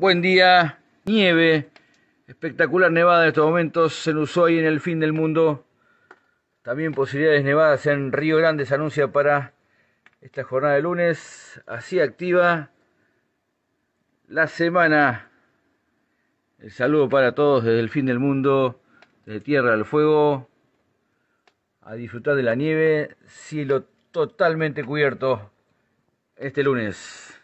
Buen día, nieve, espectacular nevada en estos momentos se en hoy en el fin del mundo. También posibilidades nevadas en Río Grande se anuncia para esta jornada de lunes. Así activa la semana. El saludo para todos desde el fin del mundo, desde Tierra al Fuego. A disfrutar de la nieve, cielo totalmente cubierto este lunes.